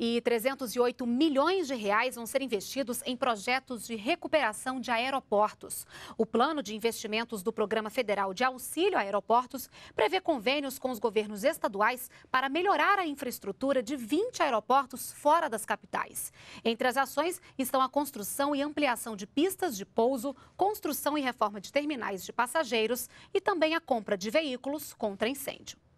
e 308 milhões de reais vão ser investidos em projetos de recuperação de aeroportos. O plano de investimentos do Programa Federal de Auxílio a Aeroportos prevê convênios com os governos estaduais para melhorar a infraestrutura de 20 aeroportos fora das capitais. Entre as ações estão a construção e ampliação de pistas de pouso, construção e reforma de terminais de passageiros e também a compra de veículos contra incêndio.